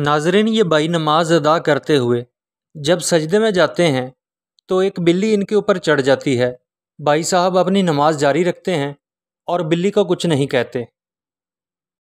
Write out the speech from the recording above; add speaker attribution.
Speaker 1: नाजरीन ये बाई नमाज अदा करते हुए जब सजदे में जाते हैं तो एक बिल्ली इनके ऊपर चढ़ जाती है बाई साहब अपनी नमाज जारी रखते हैं और बिल्ली को कुछ नहीं कहते